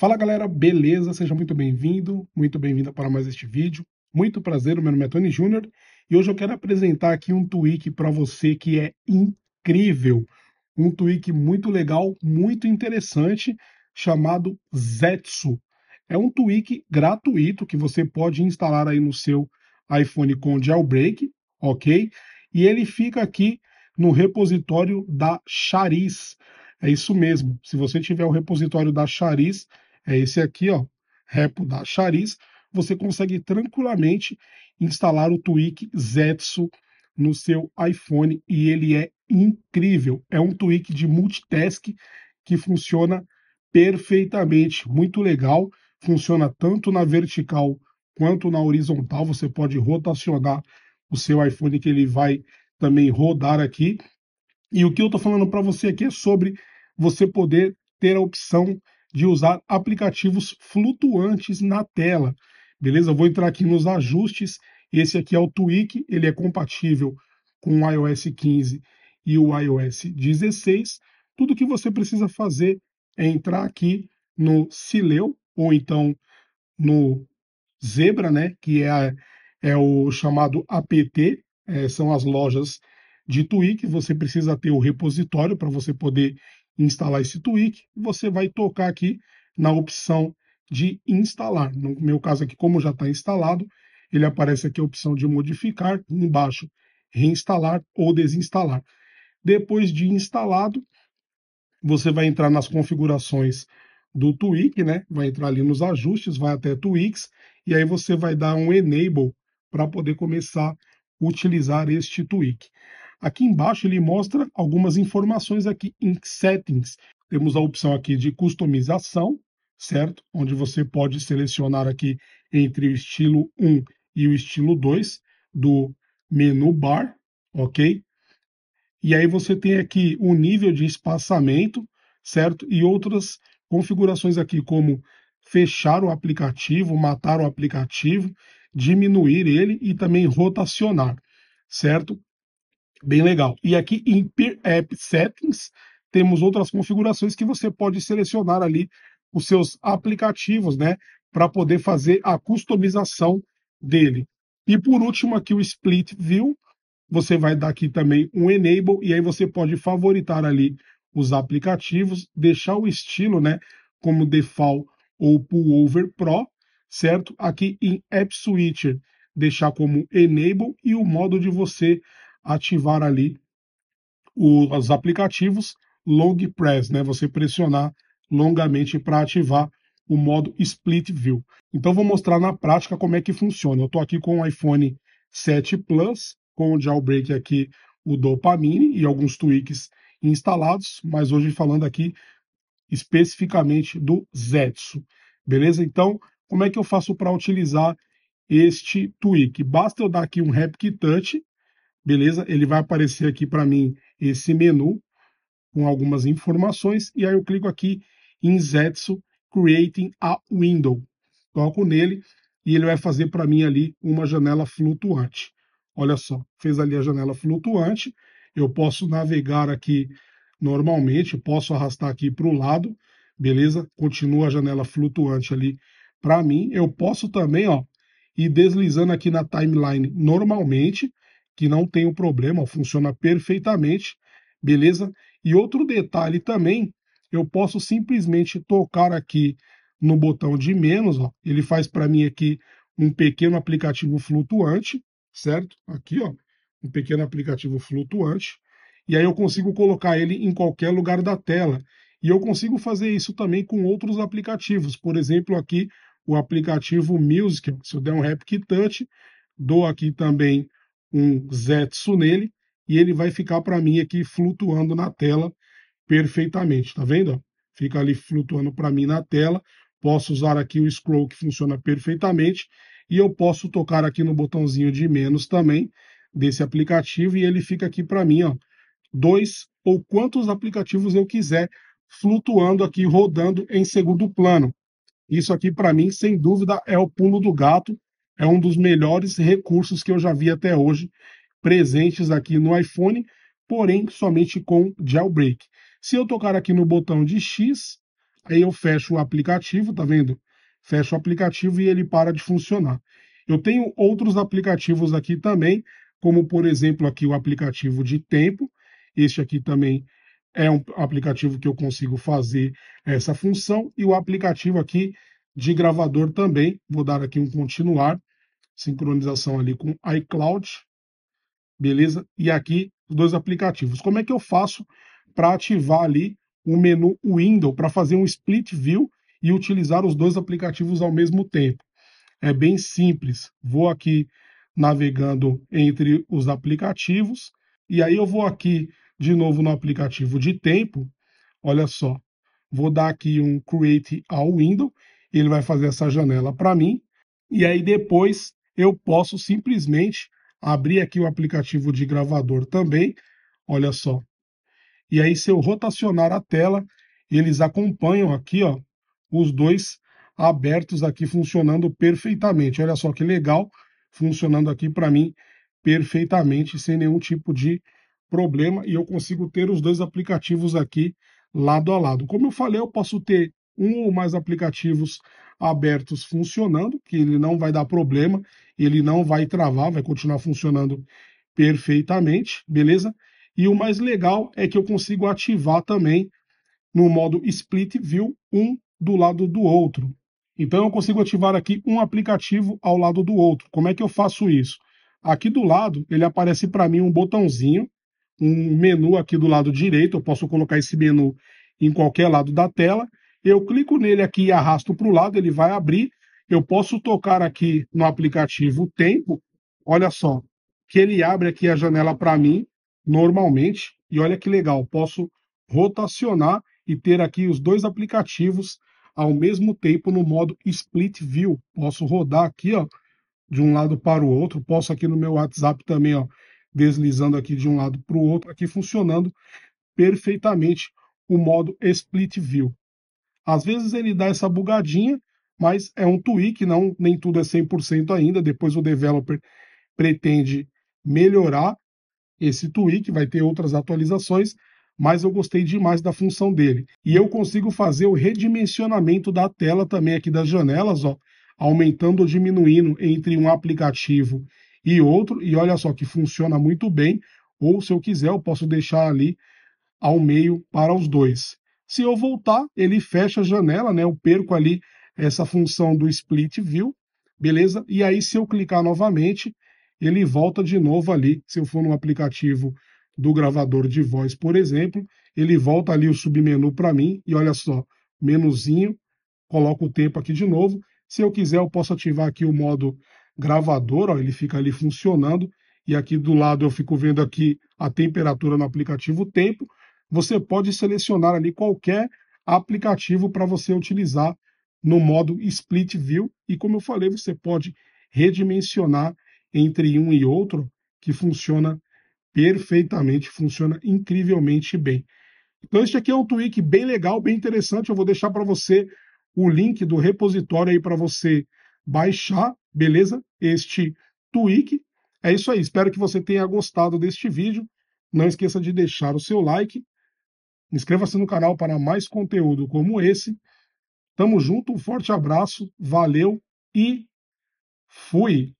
Fala galera, beleza? Seja muito bem-vindo, muito bem-vinda para mais este vídeo. Muito prazer, meu nome é Tony Júnior e hoje eu quero apresentar aqui um tweak para você que é incrível. Um tweak muito legal, muito interessante, chamado Zetsu. É um tweak gratuito que você pode instalar aí no seu iPhone com jailbreak, ok? E ele fica aqui no repositório da Charis. É isso mesmo. Se você tiver o repositório da Charis, é esse aqui, ó, repo da Chariz, você consegue tranquilamente instalar o tweak Zetsu no seu iPhone e ele é incrível. É um tweak de multitask que funciona perfeitamente, muito legal. Funciona tanto na vertical quanto na horizontal. Você pode rotacionar o seu iPhone que ele vai também rodar aqui. E o que eu estou falando para você aqui é sobre você poder ter a opção de usar aplicativos flutuantes na tela. Beleza? vou entrar aqui nos ajustes. Esse aqui é o Tweak, ele é compatível com o iOS 15 e o iOS 16. Tudo que você precisa fazer é entrar aqui no Cileu, ou então no Zebra, né, que é, a, é o chamado APT, é, são as lojas de Tweak. Você precisa ter o repositório para você poder instalar esse tweak, você vai tocar aqui na opção de instalar. No meu caso aqui, como já está instalado, ele aparece aqui a opção de modificar, embaixo reinstalar ou desinstalar. Depois de instalado, você vai entrar nas configurações do tweak, né? Vai entrar ali nos ajustes, vai até tweaks e aí você vai dar um enable para poder começar a utilizar este tweak. Aqui embaixo ele mostra algumas informações aqui em settings. Temos a opção aqui de customização, certo? Onde você pode selecionar aqui entre o estilo 1 e o estilo 2 do menu bar, ok? E aí você tem aqui o nível de espaçamento, certo? E outras configurações aqui como fechar o aplicativo, matar o aplicativo, diminuir ele e também rotacionar, certo? Bem legal. E aqui em Peer App Settings, temos outras configurações que você pode selecionar ali os seus aplicativos, né? Para poder fazer a customização dele. E por último, aqui o Split View. Você vai dar aqui também um Enable e aí você pode favoritar ali os aplicativos, deixar o estilo, né? Como Default ou Pullover Pro, certo? Aqui em App Switcher, deixar como Enable e o modo de você ativar ali os aplicativos Long Press, né? Você pressionar longamente para ativar o modo Split View. Então vou mostrar na prática como é que funciona. Eu estou aqui com o iPhone 7 Plus, com o jailbreak aqui, o Dopamine e alguns tweaks instalados, mas hoje falando aqui especificamente do Zetsu. Beleza? Então, como é que eu faço para utilizar este tweak? Basta eu dar aqui um Rapid Touch beleza? Ele vai aparecer aqui para mim esse menu com algumas informações e aí eu clico aqui em Zetsu Creating a Window. Toco nele e ele vai fazer para mim ali uma janela flutuante. Olha só, fez ali a janela flutuante. Eu posso navegar aqui normalmente, posso arrastar aqui para o lado, beleza? Continua a janela flutuante ali para mim. Eu posso também, ó, ir deslizando aqui na timeline normalmente que não tem o um problema, funciona perfeitamente, beleza? E outro detalhe também, eu posso simplesmente tocar aqui no botão de menos, ó, ele faz para mim aqui um pequeno aplicativo flutuante, certo? Aqui, ó, um pequeno aplicativo flutuante, e aí eu consigo colocar ele em qualquer lugar da tela. E eu consigo fazer isso também com outros aplicativos, por exemplo, aqui o aplicativo Music, se eu der um Rapid Touch, dou aqui também um zetsu nele e ele vai ficar para mim aqui flutuando na tela perfeitamente, tá vendo? Fica ali flutuando para mim na tela. Posso usar aqui o scroll que funciona perfeitamente e eu posso tocar aqui no botãozinho de menos também desse aplicativo e ele fica aqui para mim, ó, dois ou quantos aplicativos eu quiser flutuando aqui, rodando em segundo plano. Isso aqui para mim, sem dúvida, é o pulo do gato é um dos melhores recursos que eu já vi até hoje presentes aqui no iPhone, porém somente com jailbreak. Se eu tocar aqui no botão de X, aí eu fecho o aplicativo, tá vendo? Fecho o aplicativo e ele para de funcionar. Eu tenho outros aplicativos aqui também, como por exemplo aqui o aplicativo de tempo. Este aqui também é um aplicativo que eu consigo fazer essa função e o aplicativo aqui de gravador também. Vou dar aqui um continuar sincronização ali com iCloud, beleza? E aqui os dois aplicativos. Como é que eu faço para ativar ali o menu Window para fazer um split view e utilizar os dois aplicativos ao mesmo tempo? É bem simples. Vou aqui navegando entre os aplicativos e aí eu vou aqui de novo no aplicativo de tempo. Olha só, vou dar aqui um Create a Window, ele vai fazer essa janela para mim. E aí depois eu posso simplesmente abrir aqui o aplicativo de gravador também, olha só. E aí, se eu rotacionar a tela, eles acompanham aqui, ó, os dois abertos aqui funcionando perfeitamente. Olha só que legal, funcionando aqui para mim perfeitamente, sem nenhum tipo de problema, e eu consigo ter os dois aplicativos aqui lado a lado. Como eu falei, eu posso ter um ou mais aplicativos abertos funcionando, que ele não vai dar problema, ele não vai travar, vai continuar funcionando perfeitamente, beleza? E o mais legal é que eu consigo ativar também no modo Split View um do lado do outro. Então eu consigo ativar aqui um aplicativo ao lado do outro. Como é que eu faço isso? Aqui do lado, ele aparece para mim um botãozinho, um menu aqui do lado direito, eu posso colocar esse menu em qualquer lado da tela eu clico nele aqui e arrasto para o lado, ele vai abrir. Eu posso tocar aqui no aplicativo Tempo, olha só, que ele abre aqui a janela para mim, normalmente. E olha que legal, posso rotacionar e ter aqui os dois aplicativos ao mesmo tempo no modo Split View. Posso rodar aqui, ó, de um lado para o outro. Posso aqui no meu WhatsApp também, ó, deslizando aqui de um lado para o outro, aqui funcionando perfeitamente o modo Split View. Às vezes ele dá essa bugadinha, mas é um tweak, não, nem tudo é 100% ainda. Depois o developer pretende melhorar esse tweak, vai ter outras atualizações, mas eu gostei demais da função dele. E eu consigo fazer o redimensionamento da tela também aqui das janelas, ó, aumentando ou diminuindo entre um aplicativo e outro. E olha só que funciona muito bem. Ou se eu quiser, eu posso deixar ali ao meio para os dois. Se eu voltar, ele fecha a janela, né? Eu perco ali essa função do split view, beleza? E aí, se eu clicar novamente, ele volta de novo ali. Se eu for no aplicativo do gravador de voz, por exemplo, ele volta ali o submenu para mim e olha só, menuzinho, coloco o tempo aqui de novo. Se eu quiser, eu posso ativar aqui o modo gravador, ó, ele fica ali funcionando e aqui do lado eu fico vendo aqui a temperatura no aplicativo tempo você pode selecionar ali qualquer aplicativo para você utilizar no modo Split View. E como eu falei, você pode redimensionar entre um e outro, que funciona perfeitamente, funciona incrivelmente bem. Então, este aqui é um tweak bem legal, bem interessante. Eu vou deixar para você o link do repositório aí para você baixar, beleza? Este tweak. É isso aí. Espero que você tenha gostado deste vídeo. Não esqueça de deixar o seu like Inscreva-se no canal para mais conteúdo como esse. Tamo junto, um forte abraço, valeu e fui!